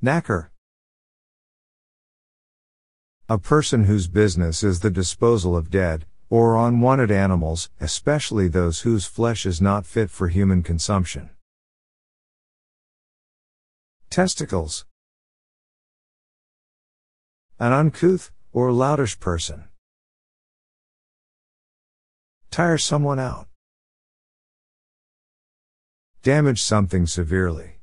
Knacker. A person whose business is the disposal of dead, or unwanted animals, especially those whose flesh is not fit for human consumption. Testicles. An uncouth, or loutish person. Tire someone out. Damage something severely.